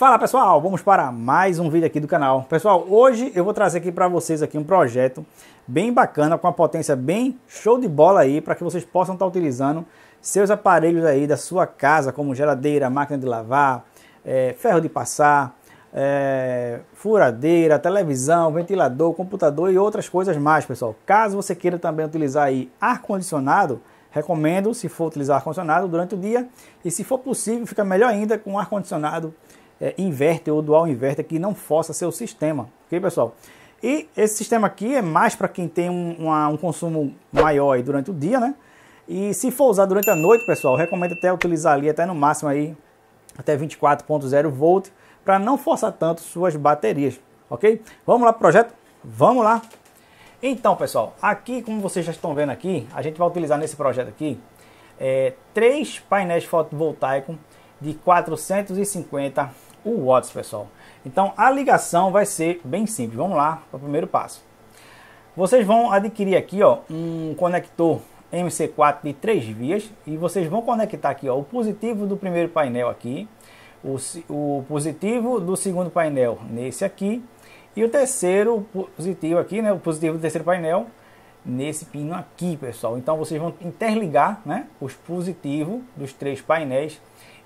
Fala pessoal, vamos para mais um vídeo aqui do canal. Pessoal, hoje eu vou trazer aqui para vocês aqui um projeto bem bacana, com uma potência bem show de bola aí, para que vocês possam estar tá utilizando seus aparelhos aí da sua casa, como geladeira, máquina de lavar, é, ferro de passar, é, furadeira, televisão, ventilador, computador e outras coisas mais, pessoal. Caso você queira também utilizar aí ar-condicionado, recomendo, se for utilizar ar-condicionado durante o dia, e se for possível, fica melhor ainda com ar-condicionado é, inverter ou dual inverter que não força seu sistema, ok pessoal? E esse sistema aqui é mais para quem tem um, uma, um consumo maior durante o dia, né? E se for usar durante a noite, pessoal, recomendo até utilizar ali até no máximo aí até 24.0 volt para não forçar tanto suas baterias, ok? Vamos lá pro projeto? Vamos lá! Então, pessoal, aqui como vocês já estão vendo aqui, a gente vai utilizar nesse projeto aqui é, três painéis fotovoltaicos de 450 o watts, pessoal. Então a ligação vai ser bem simples. Vamos lá para o primeiro passo. Vocês vão adquirir aqui ó, um conector MC4 de três vias e vocês vão conectar aqui ó, o positivo do primeiro painel aqui, o, o positivo do segundo painel nesse aqui e o terceiro positivo aqui, né, o positivo do terceiro painel nesse pino aqui, pessoal. Então vocês vão interligar, né, os positivos dos três painéis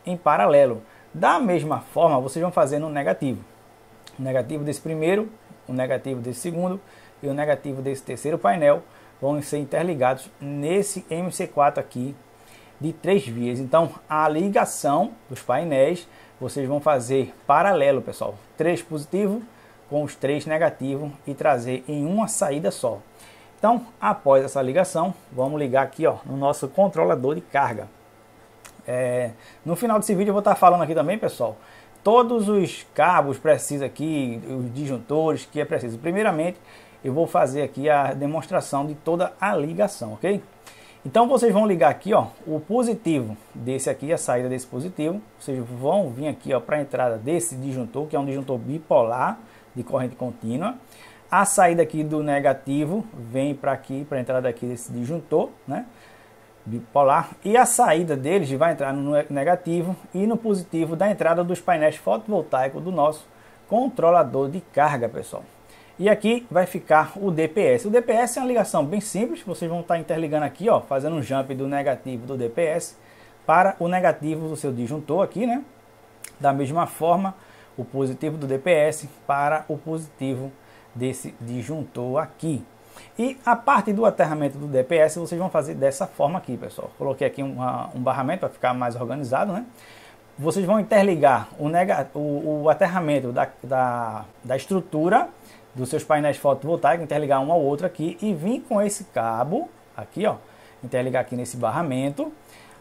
em paralelo. Da mesma forma, vocês vão fazendo um negativo. O negativo desse primeiro, o negativo desse segundo e o negativo desse terceiro painel vão ser interligados nesse MC4 aqui de três vias. Então, a ligação dos painéis vocês vão fazer paralelo, pessoal. Três positivo com os três negativo e trazer em uma saída só. Então, após essa ligação, vamos ligar aqui ó, no nosso controlador de carga. É, no final desse vídeo eu vou estar falando aqui também, pessoal, todos os cabos precisos aqui, os disjuntores que é preciso. Primeiramente, eu vou fazer aqui a demonstração de toda a ligação, ok? Então vocês vão ligar aqui, ó, o positivo desse aqui, a saída desse positivo. Vocês vão vir aqui, ó, para a entrada desse disjuntor, que é um disjuntor bipolar de corrente contínua. A saída aqui do negativo vem para aqui, para a entrada aqui desse disjuntor, né? bipolar e a saída deles vai entrar no negativo e no positivo da entrada dos painéis fotovoltaicos do nosso controlador de carga, pessoal. E aqui vai ficar o DPS. O DPS é uma ligação bem simples, vocês vão estar interligando aqui, ó, fazendo um jump do negativo do DPS para o negativo do seu disjuntor aqui, né? Da mesma forma, o positivo do DPS para o positivo desse disjuntor aqui. E a parte do aterramento do DPS vocês vão fazer dessa forma aqui, pessoal. Coloquei aqui uma, um barramento para ficar mais organizado, né? Vocês vão interligar o, nega, o, o aterramento da, da, da estrutura dos seus painéis fotovoltaicos, interligar um ao outro aqui e vir com esse cabo aqui, ó, interligar aqui nesse barramento.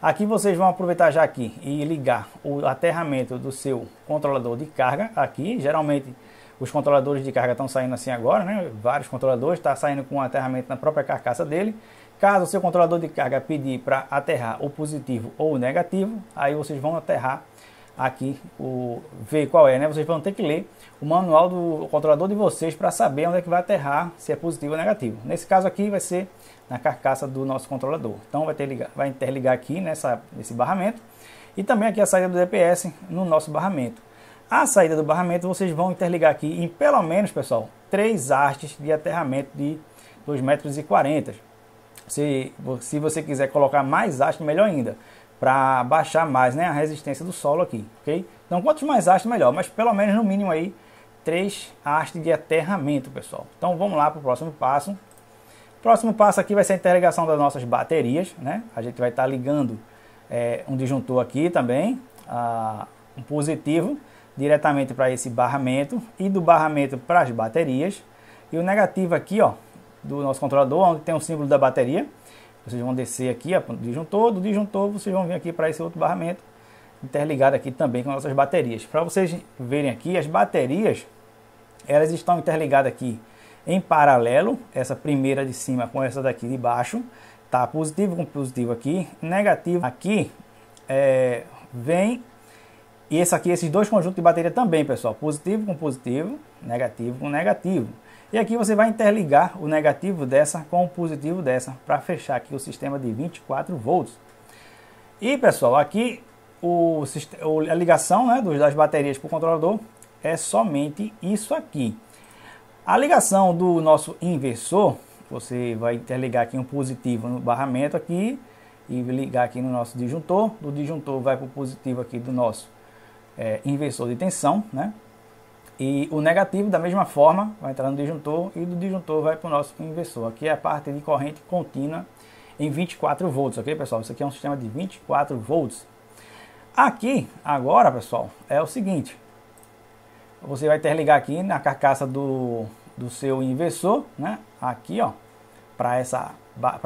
Aqui vocês vão aproveitar já aqui e ligar o aterramento do seu controlador de carga aqui. Geralmente os controladores de carga estão saindo assim agora, né? Vários controladores está saindo com um aterramento na própria carcaça dele. Caso o seu controlador de carga pedir para aterrar o positivo ou o negativo, aí vocês vão aterrar aqui o ver qual é, né? Vocês vão ter que ler o manual do controlador de vocês para saber onde é que vai aterrar, se é positivo ou negativo. Nesse caso aqui vai ser na carcaça do nosso controlador. Então vai ter ligar, vai interligar aqui nessa nesse barramento e também aqui a saída do DPS no nosso barramento. A saída do barramento vocês vão interligar aqui em pelo menos, pessoal, três hastes de aterramento de 2,40 metros. Se, se você quiser colocar mais hastes, melhor ainda, para baixar mais né, a resistência do solo aqui, ok? Então, quantos mais hastes, melhor, mas pelo menos no mínimo aí, três hastes de aterramento, pessoal. Então, vamos lá para o próximo passo. Próximo passo aqui vai ser a interligação das nossas baterias, né? A gente vai estar tá ligando é, um disjuntor aqui também, a, ah, um positivo, diretamente para esse barramento e do barramento para as baterias. E o negativo aqui, ó, do nosso controlador, onde tem o símbolo da bateria, vocês vão descer aqui ó, do disjuntor, do disjuntor vocês vão vir aqui para esse outro barramento interligado aqui também com nossas baterias. Para vocês verem aqui, as baterias, elas estão interligadas aqui em paralelo, essa primeira de cima com essa daqui de baixo, tá? Positivo com positivo aqui, negativo aqui, é, vem e esse aqui, esses dois conjuntos de bateria também, pessoal. Positivo com positivo, negativo com negativo. E aqui você vai interligar o negativo dessa com o positivo dessa para fechar aqui o sistema de 24 volts. E pessoal, aqui o, a ligação né, das baterias para o controlador é somente isso aqui. A ligação do nosso inversor, você vai interligar aqui um positivo no barramento aqui e ligar aqui no nosso disjuntor. Do disjuntor vai para o positivo aqui do nosso é, inversor de tensão, né? E o negativo, da mesma forma, vai entrar no disjuntor e do disjuntor vai para o nosso inversor. Aqui é a parte de corrente contínua em 24 volts, ok, pessoal? Isso aqui é um sistema de 24 volts. Aqui, agora, pessoal, é o seguinte. Você vai interligar aqui na carcaça do, do seu inversor, né? Aqui, ó, para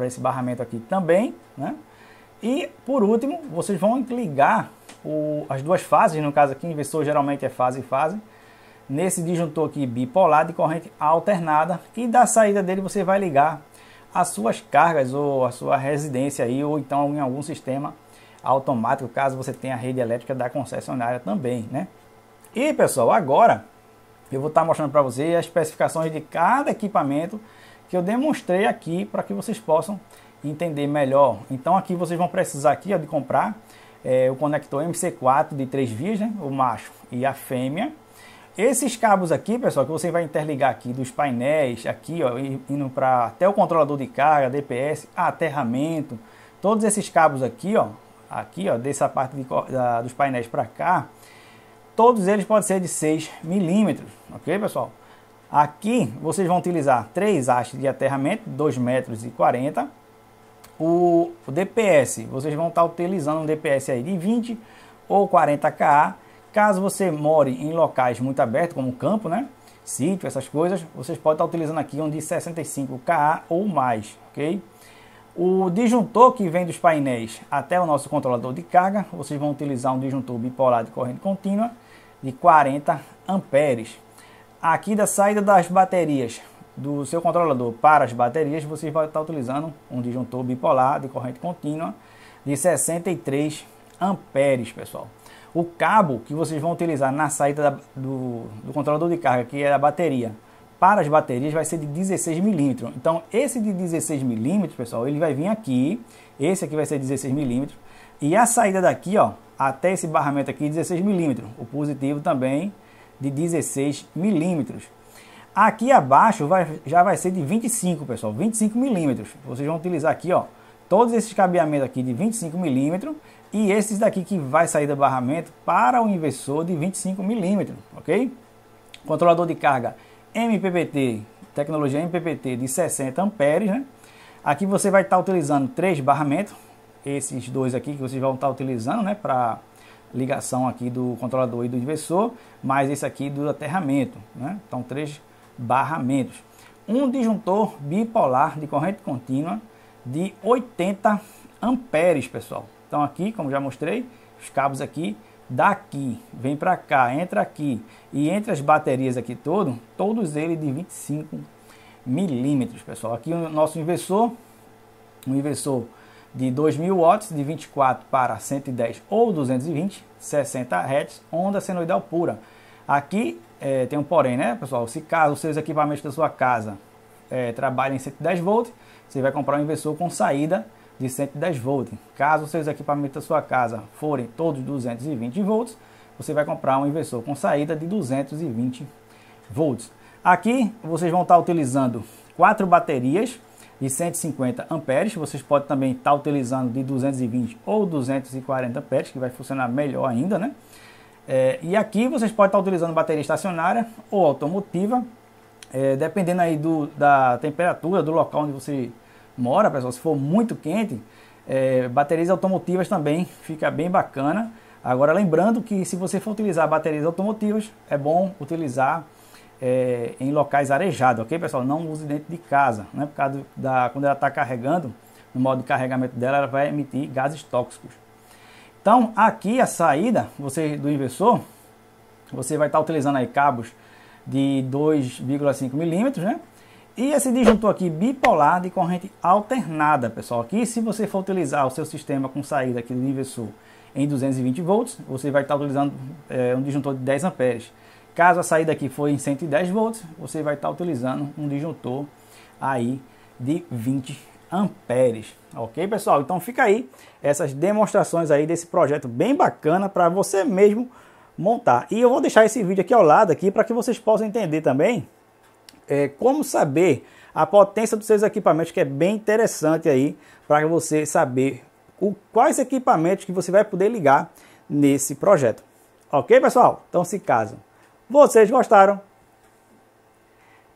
esse barramento aqui também, né? E por último, vocês vão ligar o, as duas fases, no caso aqui, inversor geralmente é fase e fase, nesse disjuntor aqui bipolar de corrente alternada e da saída dele você vai ligar as suas cargas ou a sua residência aí ou então em algum sistema automático, caso você tenha a rede elétrica da concessionária também, né? E pessoal, agora eu vou estar tá mostrando para vocês as especificações de cada equipamento que eu demonstrei aqui para que vocês possam entender melhor. Então aqui vocês vão precisar aqui ó, de comprar é, o conector MC4 de três vias, né? o macho e a fêmea. Esses cabos aqui, pessoal, que você vai interligar aqui dos painéis, aqui, ó, indo para até o controlador de carga, DPS, aterramento, todos esses cabos aqui, ó, aqui, ó, dessa parte de, da, dos painéis para cá, todos eles podem ser de 6 milímetros, ok, pessoal? Aqui vocês vão utilizar três hastes de aterramento, 2,40 metros e o, o DPS. Vocês vão estar utilizando um DPS aí de 20 ou 40K. Caso você more em locais muito abertos, como campo, né? sítio, essas coisas, vocês podem estar utilizando aqui um de 65K ou mais, ok? O disjuntor que vem dos painéis até o nosso controlador de carga, vocês vão utilizar um disjuntor bipolar de corrente contínua de 40 amperes. Aqui da saída das baterias, do seu controlador para as baterias, você vai estar utilizando um disjuntor bipolar de corrente contínua de 63 amperes, pessoal. O cabo que vocês vão utilizar na saída da, do, do, controlador de carga, que é a bateria, para as baterias vai ser de 16 milímetros. Então, esse de 16 milímetros, pessoal, ele vai vir aqui. Esse aqui vai ser 16 milímetros. E a saída daqui, ó, até esse barramento aqui, 16 milímetros. O positivo também de 16 milímetros. Aqui abaixo vai, já vai ser de 25, pessoal, 25 milímetros. Vocês vão utilizar aqui, ó, todos esses cabeamentos aqui de 25 milímetros e esses daqui que vai sair do barramento para o inversor de 25 milímetros, ok? Controlador de carga MPPT, tecnologia MPPT de 60 amperes, né? Aqui você vai estar tá utilizando três barramentos, esses dois aqui que vocês vão estar tá utilizando, né, para ligação aqui do controlador e do inversor, mais esse aqui do aterramento, né? Então três barra menos. Um disjuntor bipolar de corrente contínua de 80 amperes, pessoal. Então aqui, como já mostrei, os cabos aqui, daqui, vem para cá, entra aqui e entre as baterias aqui todo, todos eles de 25 milímetros, pessoal. Aqui o nosso inversor, um inversor de 2000 watts, de 24 para 110 ou 220, 60 Hz, onda senoidal pura. Aqui é, tem um porém, né, pessoal? Se caso os seus equipamentos da sua casa é, trabalhem em 110 volts, você vai comprar um inversor com saída de 110 volts. Caso os seus equipamentos da sua casa forem todos 220 volts, você vai comprar um inversor com saída de 220 volts. Aqui vocês vão estar utilizando quatro baterias de 150 amperes. Vocês podem também estar utilizando de 220 ou 240 amperes, que vai funcionar melhor ainda, né? É, e aqui vocês podem estar utilizando bateria estacionária ou automotiva, é, dependendo aí do, da temperatura do local onde você mora, pessoal. Se for muito quente, é, baterias automotivas também fica bem bacana. Agora, lembrando que se você for utilizar baterias automotivas, é bom utilizar é, em locais arejados, ok, pessoal? Não use dentro de casa, né? Por causa da, quando ela está carregando, no modo de carregamento dela, ela vai emitir gases tóxicos. Então aqui a saída você do inversor, você vai estar utilizando aí cabos de 2,5 milímetros, né? E esse disjuntor aqui bipolar de corrente alternada, pessoal. Aqui se você for utilizar o seu sistema com saída aqui do inversor em 220 volts, você vai estar utilizando é, um disjuntor de 10 amperes. Caso a saída aqui for em 110 volts, você vai estar utilizando um disjuntor aí de 20 amperes. Ok, pessoal? Então fica aí essas demonstrações aí desse projeto bem bacana para você mesmo montar. E eu vou deixar esse vídeo aqui ao lado aqui para que vocês possam entender também é, como saber a potência dos seus equipamentos, que é bem interessante aí para você saber o, quais equipamentos que você vai poder ligar nesse projeto. Ok, pessoal? Então, se caso vocês gostaram,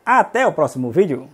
até o próximo vídeo.